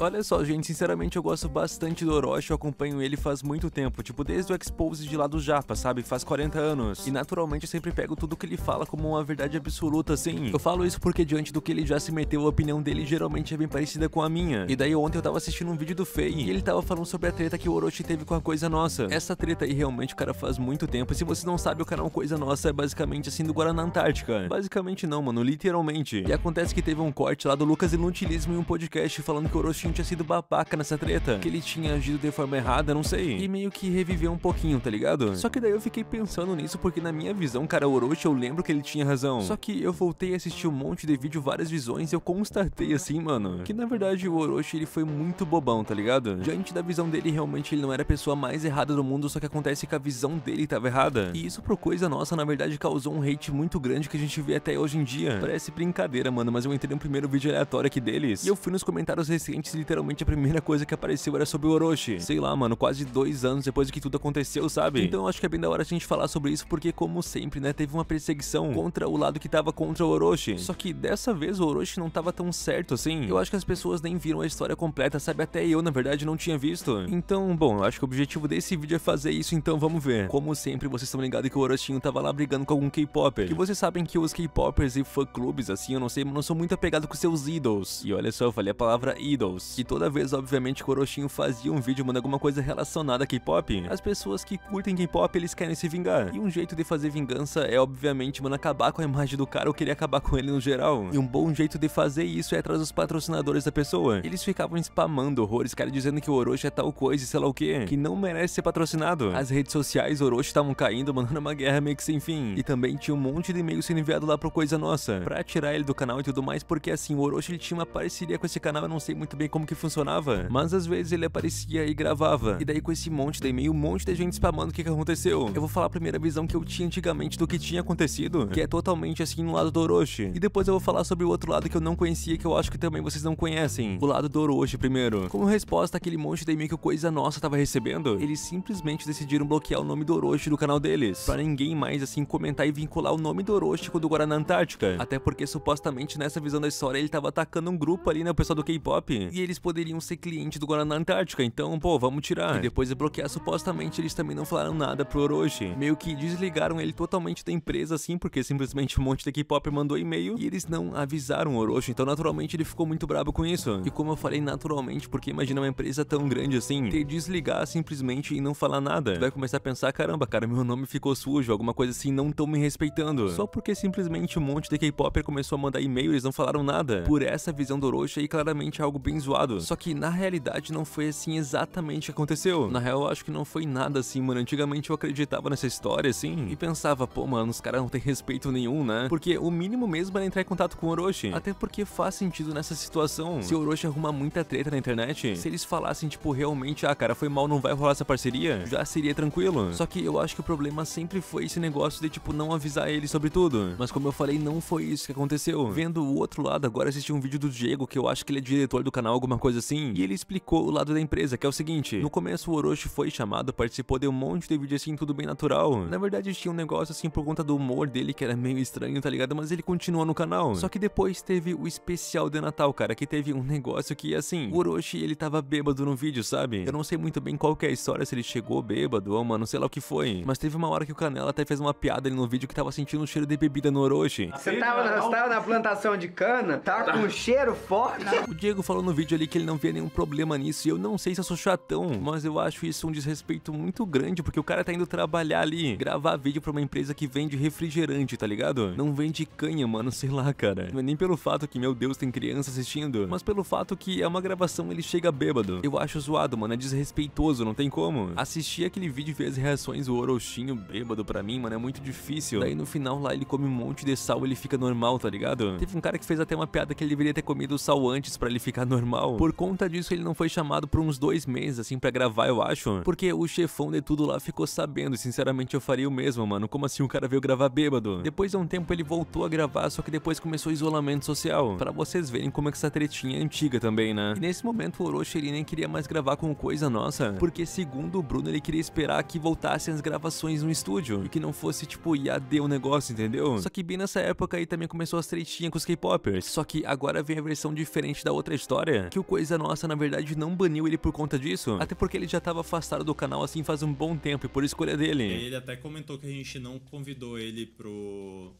Olha só, gente, sinceramente eu gosto bastante do Orochi, eu acompanho ele faz muito tempo, tipo, desde o Expose de lá do Japa, sabe? Faz 40 anos. E naturalmente eu sempre pego tudo que ele fala como uma verdade absoluta, assim. Eu falo isso porque diante do que ele já se meteu, a opinião dele geralmente é bem parecida com a minha. E daí ontem eu tava assistindo um vídeo do Fei, e ele tava falando sobre a treta que o Orochi teve com a Coisa Nossa. Essa treta aí realmente o cara faz muito tempo, e se você não sabe, o canal Coisa Nossa é basicamente assim do Guaraná Antártica. Basicamente não, mano, literalmente. E acontece que teve um corte lá do Lucas Inutilismo em um podcast falando que o Orochi Agostinho tinha sido babaca nessa treta, que ele tinha agido de forma errada, não sei, e meio que reviveu um pouquinho, tá ligado? Só que daí eu fiquei pensando nisso porque na minha visão, cara, o Orochi eu lembro que ele tinha razão. Só que eu voltei a assistir um monte de vídeo, várias visões, e eu constatei assim, mano, que na verdade o Orochi ele foi muito bobão, tá ligado? Diante da visão dele, realmente ele não era a pessoa mais errada do mundo, só que acontece que a visão dele tava errada. E isso pro coisa nossa, na verdade, causou um hate muito grande que a gente vê até hoje em dia. Parece brincadeira, mano, mas eu entrei no primeiro vídeo aleatório aqui deles, e eu fui nos comentários recentes literalmente a primeira coisa que apareceu era sobre o Orochi. Sei lá, mano, quase dois anos depois que tudo aconteceu, sabe? Então eu acho que é bem da hora a gente falar sobre isso, porque como sempre, né, teve uma perseguição contra o lado que tava contra o Orochi. Só que dessa vez o Orochi não tava tão certo assim. Eu acho que as pessoas nem viram a história completa, sabe? Até eu, na verdade, não tinha visto. Então, bom, eu acho que o objetivo desse vídeo é fazer isso, então vamos ver. Como sempre, vocês estão ligados que o Orochinho tava lá brigando com algum K-Popper. Que vocês sabem que os K-Poppers e fã clubes, assim, eu não sei, mas não sou muito apegado com seus idols. E olha só, eu falei a palavra idols. Deus. E toda vez, obviamente, que o Orochinho fazia um vídeo mandando alguma coisa relacionada a K-pop, as pessoas que curtem K-pop, eles querem se vingar. E um jeito de fazer vingança é, obviamente, mano, acabar com a imagem do cara ou querer acabar com ele no geral. E um bom jeito de fazer isso é atrás dos patrocinadores da pessoa. Eles ficavam spamando horrores, cara, dizendo que o Orochi é tal coisa e sei lá o que, que não merece ser patrocinado. As redes sociais Orochi estavam caindo, mano, uma guerra meio que sem fim. E também tinha um monte de e-mail sendo enviado lá pro Coisa Nossa, pra tirar ele do canal e tudo mais, porque assim, o Orochi ele tinha uma parceria com esse canal, eu não sei muito bem como que funcionava. Mas às vezes ele aparecia e gravava. E daí com esse monte de e-mail, um monte de gente spamando o que, que aconteceu. Eu vou falar a primeira visão que eu tinha antigamente do que tinha acontecido, que é totalmente assim no lado do Orochi. E depois eu vou falar sobre o outro lado que eu não conhecia, que eu acho que também vocês não conhecem. O lado do Orochi primeiro. Como resposta àquele monte de e-mail que coisa nossa tava recebendo, eles simplesmente decidiram bloquear o nome do Orochi do canal deles. Pra ninguém mais assim comentar e vincular o nome do Orochi com o do Guaraná Antártica. Até porque supostamente nessa visão da história ele tava atacando um grupo ali, né, o pessoal do K-pop. E eles poderiam ser cliente do Guaraná Antártica, então, pô, vamos tirar. E depois de bloquear, supostamente eles também não falaram nada pro Orochi. Meio que desligaram ele totalmente da empresa, assim, porque simplesmente um monte de K-pop mandou e-mail e eles não avisaram o Orochi, então naturalmente ele ficou muito bravo com isso. E como eu falei, naturalmente, porque imagina uma empresa tão grande assim, ter desligar simplesmente e não falar nada. Tu vai começar a pensar, caramba, cara, meu nome ficou sujo, alguma coisa assim, não tão me respeitando. Só porque simplesmente um monte de K-Popper começou a mandar e-mail eles não falaram nada. Por essa visão do Orochi aí, claramente é algo bem zoado zoado. Só que na realidade não foi assim exatamente o que aconteceu. Na real, eu acho que não foi nada assim, mano. Antigamente eu acreditava nessa história, assim, e pensava, pô, mano, os caras não têm respeito nenhum, né? Porque o mínimo mesmo era entrar em contato com o Orochi. Até porque faz sentido nessa situação. Se o Orochi arruma muita treta na internet, se eles falassem, tipo, realmente, ah, cara, foi mal, não vai rolar essa parceria, já seria tranquilo. Só que eu acho que o problema sempre foi esse negócio de, tipo, não avisar ele sobre tudo. Mas como eu falei, não foi isso que aconteceu. Vendo o outro lado, agora assisti um vídeo do Diego, que eu acho que ele é diretor do canal alguma coisa assim, e ele explicou o lado da empresa, que é o seguinte, no começo o Orochi foi chamado, participou de um monte de vídeo assim, tudo bem natural. Na verdade tinha um negócio assim por conta do humor dele que era meio estranho, tá ligado? Mas ele continua no canal. Só que depois teve o especial de Natal, cara, que teve um negócio que assim, o Orochi ele tava bêbado no vídeo, sabe? Eu não sei muito bem qual que é a história, se ele chegou bêbado ou mano, sei lá o que foi. Mas teve uma hora que o Canela até fez uma piada ali no vídeo que tava sentindo um cheiro de bebida no Orochi. Você tava, tava, na plantação de cana, tava com um cheiro forte. O Diego falou no vídeo vídeo ali que ele não vê nenhum problema nisso. E eu não sei se eu sou chatão, mas eu acho isso um desrespeito muito grande, porque o cara tá indo trabalhar ali, gravar vídeo pra uma empresa que vende refrigerante, tá ligado? Não vende canha, mano, sei lá, cara. Não é nem pelo fato que, meu Deus, tem criança assistindo, mas pelo fato que é uma gravação ele chega bêbado. Eu acho zoado, mano, é desrespeitoso, não tem como. Assistir aquele vídeo e ver as reações o Orochinho bêbado pra mim, mano, é muito difícil. Daí no final lá ele come um monte de sal, ele fica normal, tá ligado? Teve um cara que fez até uma piada que ele deveria ter comido sal antes pra ele ficar normal normal. Por conta disso, ele não foi chamado por uns dois meses, assim, pra gravar, eu acho. Porque o chefão de tudo lá ficou sabendo, e sinceramente eu faria o mesmo, mano. Como assim o cara veio gravar bêbado? Depois de um tempo ele voltou a gravar, só que depois começou o isolamento social. Pra vocês verem como é que essa tretinha é antiga também, né? E nesse momento o Orochi ele nem queria mais gravar com coisa nossa, porque segundo o Bruno ele queria esperar que voltassem as gravações no estúdio, e que não fosse tipo, IAD o negócio, entendeu? Só que bem nessa época aí também começou as tretinhas com os K-Poppers. Só que agora vem a versão diferente da outra história, é. Que o Coisa Nossa, na verdade, não baniu ele por conta disso. Até porque ele já estava afastado do canal assim faz um bom tempo e por escolha dele. Ele até comentou que a gente não convidou ele pro.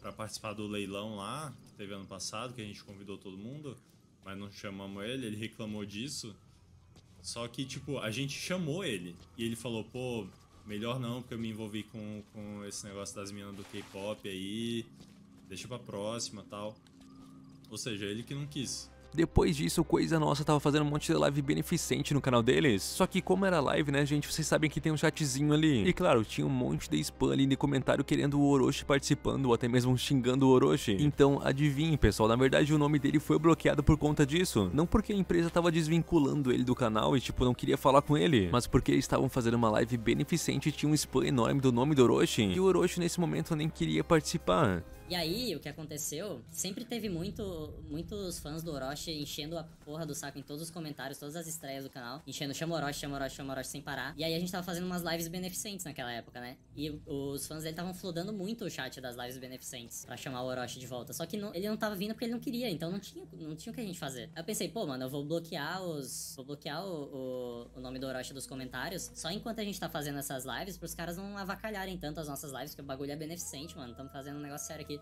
pra participar do leilão lá, que teve ano passado, que a gente convidou todo mundo, mas não chamamos ele, ele reclamou disso. Só que, tipo, a gente chamou ele e ele falou, pô, melhor não, porque eu me envolvi com, com esse negócio das minas do K-pop aí, deixa pra próxima tal. Ou seja, ele que não quis. Depois disso, Coisa Nossa tava fazendo um monte de live beneficente no canal deles. Só que como era live, né, gente, vocês sabem que tem um chatzinho ali. E claro, tinha um monte de spam ali de comentário querendo o Orochi participando, ou até mesmo xingando o Orochi. Então, adivinhe, pessoal, na verdade o nome dele foi bloqueado por conta disso. Não porque a empresa tava desvinculando ele do canal e, tipo, não queria falar com ele, mas porque eles estavam fazendo uma live beneficente e tinha um spam enorme do nome do Orochi. E o Orochi, nesse momento, nem queria participar. E aí, o que aconteceu? Sempre teve muito, muitos fãs do Orochi enchendo a porra do saco em todos os comentários, todas as estreias do canal, enchendo chama Orochi, chama Orochi, chama Orochi sem parar. E aí a gente tava fazendo umas lives beneficentes naquela época, né? E os fãs dele estavam flodando muito o chat das lives beneficentes para chamar o Orochi de volta. Só que não, ele não tava vindo porque ele não queria, então não tinha, não tinha o que a gente fazer. Aí eu pensei, pô, mano, eu vou bloquear os. Vou bloquear o, o, o nome do Orochi dos comentários só enquanto a gente tá fazendo essas lives, pros caras não avacalharem tanto as nossas lives, porque o bagulho é beneficente, mano. Tamo fazendo um negócio sério aqui.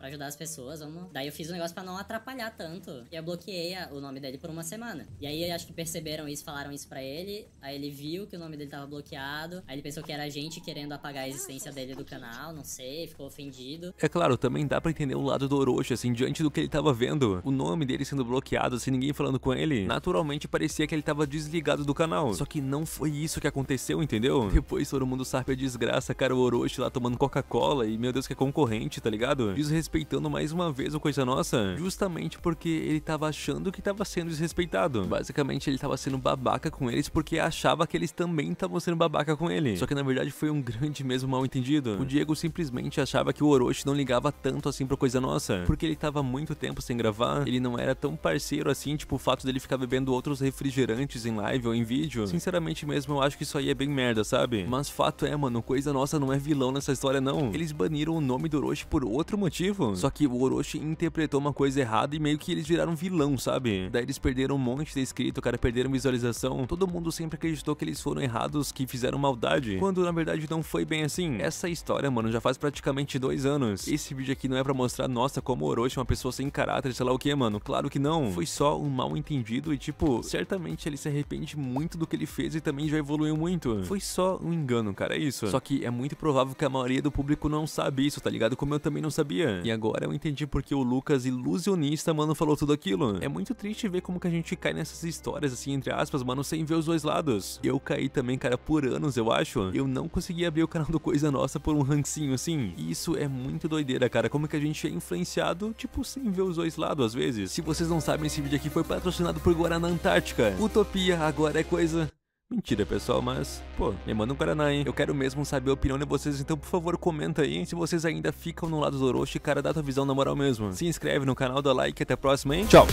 para ajudar as pessoas, vamos. Daí eu fiz um negócio para não atrapalhar tanto. E eu bloqueei o nome dele por uma semana. E aí acho que perceberam isso, falaram isso para ele. Aí ele viu que o nome dele tava bloqueado. Aí ele pensou que era a gente querendo apagar a existência dele do canal, não sei, ficou ofendido. É claro, também dá para entender o lado do Orochi, assim, diante do que ele tava vendo, o nome dele sendo bloqueado, sem ninguém falando com ele, naturalmente parecia que ele tava desligado do canal. Só que não foi isso que aconteceu, entendeu? Depois todo mundo sabe a desgraça, cara, o Orochi lá tomando Coca-Cola e meu Deus que é concorrente, tá ligado? Desrespeito desrespeitando mais uma vez o Coisa Nossa, justamente porque ele tava achando que tava sendo desrespeitado. Basicamente, ele tava sendo babaca com eles porque achava que eles também estavam sendo babaca com ele. Só que na verdade foi um grande mesmo mal entendido. O Diego simplesmente achava que o Orochi não ligava tanto assim pro Coisa Nossa, porque ele tava muito tempo sem gravar, ele não era tão parceiro assim, tipo o fato dele ficar bebendo outros refrigerantes em live ou em vídeo. Sinceramente mesmo, eu acho que isso aí é bem merda, sabe? Mas fato é, mano, Coisa Nossa não é vilão nessa história não. Eles baniram o nome do Orochi por outro motivo falando. Só que o Orochi interpretou uma coisa errada e meio que eles viraram vilão, sabe? Daí eles perderam um monte de escrito, cara, perderam visualização. Todo mundo sempre acreditou que eles foram errados, que fizeram maldade, quando na verdade não foi bem assim. Essa história, mano, já faz praticamente dois anos. Esse vídeo aqui não é pra mostrar, nossa, como o Orochi é uma pessoa sem caráter, sei lá o que, mano. Claro que não. Foi só um mal entendido e, tipo, certamente ele se arrepende muito do que ele fez e também já evoluiu muito. Foi só um engano, cara, é isso. Só que é muito provável que a maioria do público não sabe isso, tá ligado? Como eu também não sabia. E agora eu entendi porque o Lucas ilusionista, mano, falou tudo aquilo. É muito triste ver como que a gente cai nessas histórias, assim, entre aspas, mano, sem ver os dois lados. Eu caí também, cara, por anos, eu acho. Eu não consegui abrir o canal do Coisa Nossa por um rancinho, assim. isso é muito doideira, cara. Como que a gente é influenciado, tipo, sem ver os dois lados, às vezes. Se vocês não sabem, esse vídeo aqui foi patrocinado por Guaraná Antártica. Utopia agora é coisa... Mentira, pessoal, mas, pô, me manda um Guaraná, hein? Eu quero mesmo saber a opinião de vocês, então, por favor, comenta aí se vocês ainda ficam no lado do Orochi, cara, dá tua visão na moral mesmo. Se inscreve no canal, dá like, até a próxima, hein? Tchau!